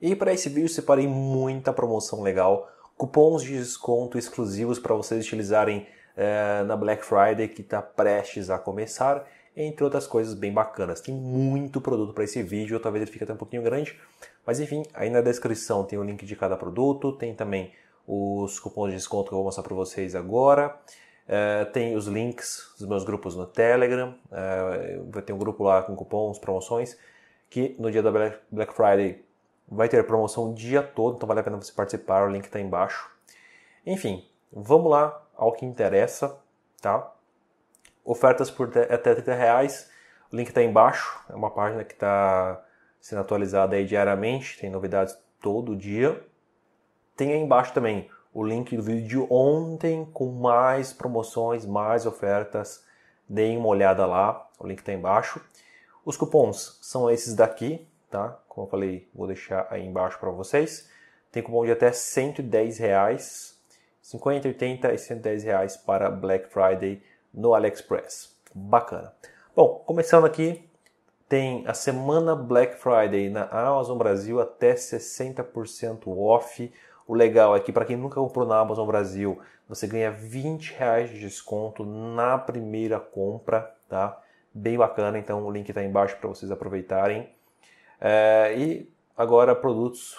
E para esse vídeo separei muita promoção legal, cupons de desconto exclusivos para vocês utilizarem é, na Black Friday que está prestes a começar, entre outras coisas bem bacanas. Tem muito produto para esse vídeo, talvez ele fique até um pouquinho grande, mas enfim, aí na descrição tem o link de cada produto, tem também os cupons de desconto que eu vou mostrar para vocês agora. Eh, tem os links dos meus grupos no Telegram, eh, vai ter um grupo lá com cupons, promoções, que no dia da Black Friday Vai ter promoção o dia todo, então vale a pena você participar, o link está embaixo. Enfim, vamos lá ao que interessa, tá? Ofertas por até 30 reais, o link está embaixo, é uma página que está sendo atualizada diariamente, tem novidades todo dia. Tem aí embaixo também o link do vídeo de ontem com mais promoções, mais ofertas. Deem uma olhada lá, o link está embaixo. Os cupons são esses daqui, tá? Como eu falei, vou deixar aí embaixo para vocês. Tem cupom de até 110 reais, 50, 80 e 110 reais para Black Friday no AliExpress. Bacana. Bom, começando aqui, tem a semana Black Friday na Amazon Brasil até 60% off. O legal é que para quem nunca comprou na Amazon Brasil, você ganha 20 reais de desconto na primeira compra, tá? Bem bacana, então o link está embaixo para vocês aproveitarem. É, e agora produtos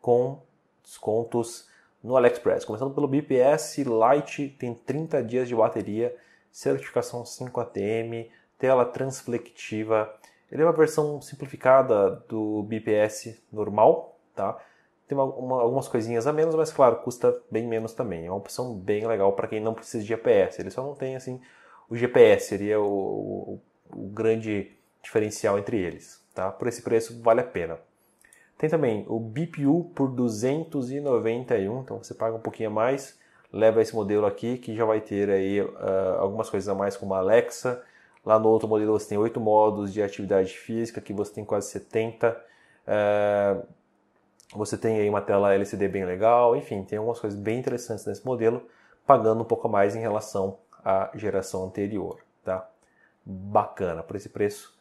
com descontos no AliExpress. Começando pelo BPS Lite, tem 30 dias de bateria, certificação 5ATM, tela transflectiva. Ele é uma versão simplificada do BPS normal, tá? Tem uma, uma, algumas coisinhas a menos, mas claro, custa bem menos também. É uma opção bem legal para quem não precisa de GPS. Ele só não tem assim o GPS, seria o, o, o grande diferencial entre eles. Tá? Por esse preço vale a pena. Tem também o BPU por 291, então você paga um pouquinho a mais, leva esse modelo aqui que já vai ter aí uh, algumas coisas a mais como a Alexa. Lá no outro modelo você tem oito modos de atividade física, que você tem quase 70. Uh, ah, você tem aí uma tela LCD bem legal, enfim, tem algumas coisas bem interessantes nesse modelo, pagando um pouco a mais em relação à geração anterior, tá? Bacana, por esse preço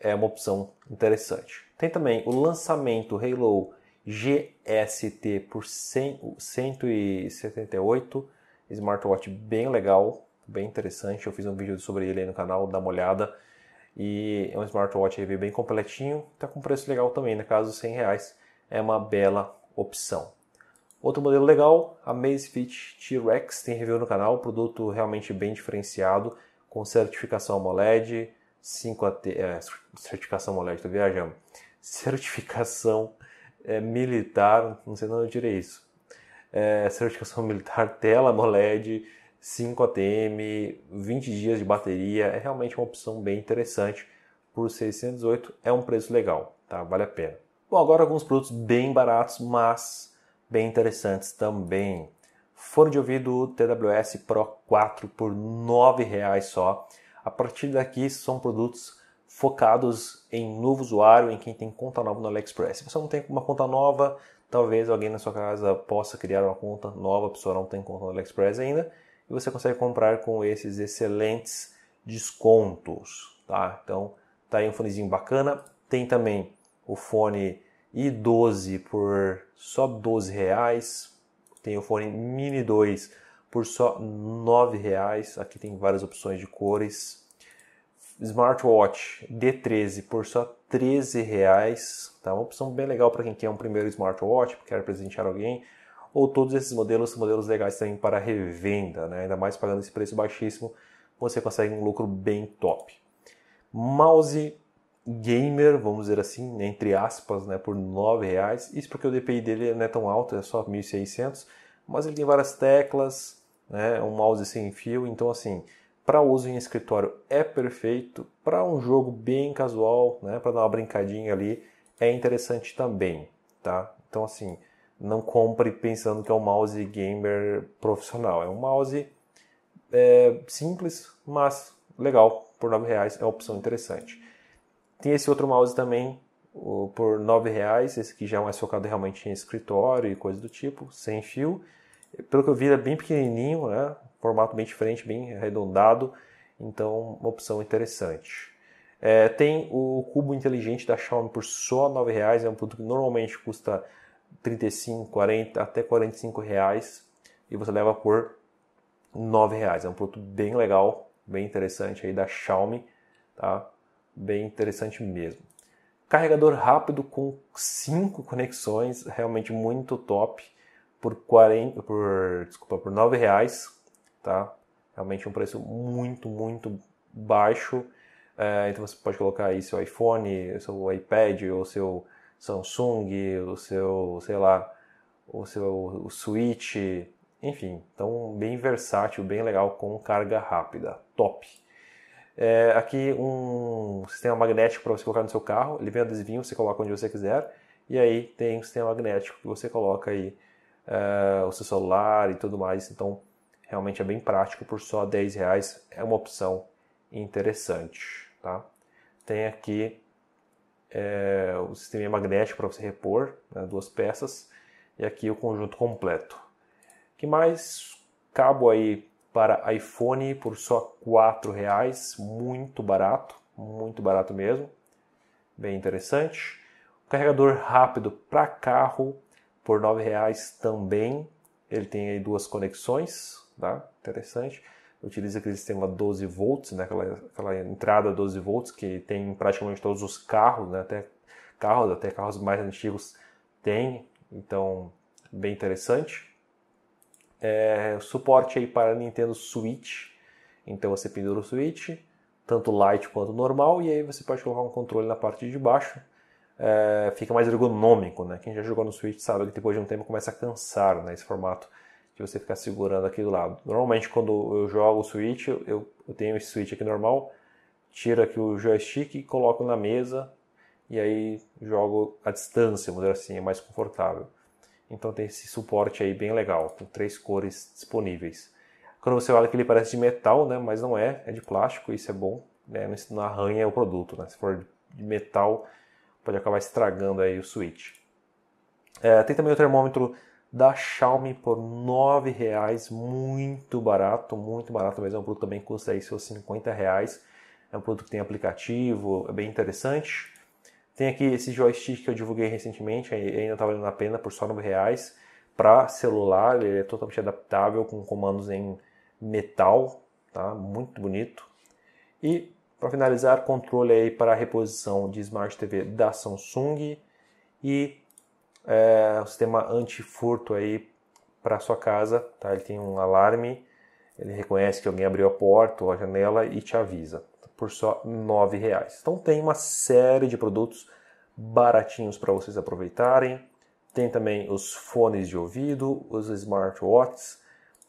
é uma opção interessante. Tem também o lançamento Halo GST por 100, 178, smartwatch bem legal, bem interessante. Eu fiz um vídeo sobre ele aí no canal, dá uma olhada. E é um smartwatch aí bem completinho, está com preço legal também, na casa 100 reais é uma bela opção. Outro modelo legal, a Amazfit T-Rex, tem review no canal, produto realmente bem diferenciado, com certificação AMOLED, 5AT, é, certificação moleque, tô viajando, certificação é, militar, não sei de onde eu tirei isso, é, certificação militar, tela MOLED, 5 ATM, 20 dias de bateria, é realmente uma opção bem interessante, por 608 é um preço legal, tá? vale a pena. Bom, agora alguns produtos bem baratos, mas bem interessantes também. Fone de ouvido TWS Pro 4 por R$ 9,00 só. A partir daqui são produtos focados em novo usuário, em quem tem conta nova no AliExpress. Se você não tem uma conta nova, talvez alguém na sua casa possa criar uma conta nova, a pessoa não tem conta no AliExpress ainda, e você consegue comprar com esses excelentes descontos, tá? Então, tá aí um fonezinho bacana. Tem também o fone i12 por só 12 reais. Tem o fone Mini 2 por só R$ 9,00. Aqui tem várias opções de cores. Smartwatch D13 por só R$ 13,00. Tá? Uma opção bem legal para quem quer um primeiro smartwatch, quer presentear alguém. Ou todos esses modelos são modelos legais também para revenda, né? ainda mais pagando esse preço baixíssimo, você consegue um lucro bem top. Mouse gamer, vamos dizer assim, entre aspas, né, por R$ 9,00. Isso porque o DPI dele não é tão alto, é só 1.600, mas ele tem várias teclas, né? Um mouse sem fio, então assim, para uso em escritório é perfeito, para um jogo bem casual, né, para dar uma brincadinha ali, é interessante também, tá? Então assim, não compre pensando que é um mouse gamer profissional, é um mouse é, simples, mas legal, por R$ reais é uma opção interessante. Tem esse outro mouse também por R$ reais, esse que já é mais focado realmente em escritório e coisa do tipo, sem fio. Pelo que eu vi, ele é bem pequenininho, né? formato bem diferente, bem arredondado, então uma opção interessante. É, tem o cubo inteligente da Xiaomi por só R$ reais, é um produto que normalmente custa R$ 35,00, até R$ reais e você leva por R$ reais. É um produto bem legal, bem interessante aí da Xiaomi, tá? Bem interessante mesmo. Carregador rápido com 5 conexões, realmente muito top por 40, por desculpa, por nove reais, tá? Realmente um preço muito, muito baixo. É, então você pode colocar aí seu iPhone, seu iPad, ou seu Samsung, o seu, sei lá, o seu o Switch, enfim, então bem versátil, bem legal com carga rápida, top. É, aqui um sistema magnético para você colocar no seu carro, ele vem adesivinho, você coloca onde você quiser, e aí tem um sistema magnético que você coloca aí eh, o seu celular e tudo mais. Então, realmente é bem prático por só 10 reais. É uma opção interessante, tá? Tem aqui é, o sistema magnético para você repor né, duas peças e aqui o conjunto completo. Que mais cabo aí para iPhone por só quatro reais, muito barato, muito barato mesmo, bem interessante. carregador rápido para carro por R$ também. Ele tem aí duas conexões, tá? Interessante. Utiliza aquele sistema 12 volts, né? Aquela, aquela, entrada 12 volts que tem em praticamente todos os carros, né? Até carros, até carros mais antigos tem. Então, bem interessante. É, suporte aí para Nintendo Switch. Então você pendura o Switch, tanto light quanto normal, e aí você pode colocar um controle na parte de baixo é, fica mais ergonômico, né? Quem já jogou no Switch sabe que depois de um tempo começa a cansar, né? Esse formato de você ficar segurando aqui do lado. Normalmente quando eu jogo o Switch, eu, eu tenho esse Switch aqui normal, tiro aqui o joystick e coloco na mesa e aí jogo à distância, vamos dizer assim, é mais confortável. Então tem esse suporte aí bem legal, com três cores disponíveis. Quando você olha que ele parece de metal, né, mas não é, é de plástico, isso é bom, né, não arranha o produto, né? Se for de metal, pode acabar estragando aí o Switch. É, tem também o termômetro da Xiaomi por R$ reais, muito barato, muito barato mesmo. É um produto também que custa aí seus 50 reais. É um produto que tem aplicativo, é bem interessante. Tem aqui esse joystick que eu divulguei recentemente, ainda está valendo a pena por só R$ reais para celular. Ele é totalmente adaptável com comandos em metal, tá? Muito bonito. E para finalizar, controle aí para a reposição de Smart TV da Samsung e é, o sistema antifurto aí para sua casa, tá? Ele tem um alarme, ele reconhece que alguém abriu a porta ou a janela e te avisa por só R$ reais. Então tem uma série de produtos baratinhos para vocês aproveitarem. Tem também os fones de ouvido, os smartwatches,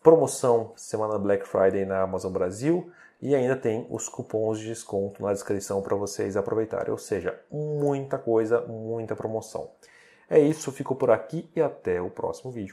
promoção semana Black Friday na Amazon Brasil e ainda tem os cupons de desconto na descrição para vocês aproveitarem. Ou seja, muita coisa, muita promoção. É isso, fico por aqui e até o próximo vídeo.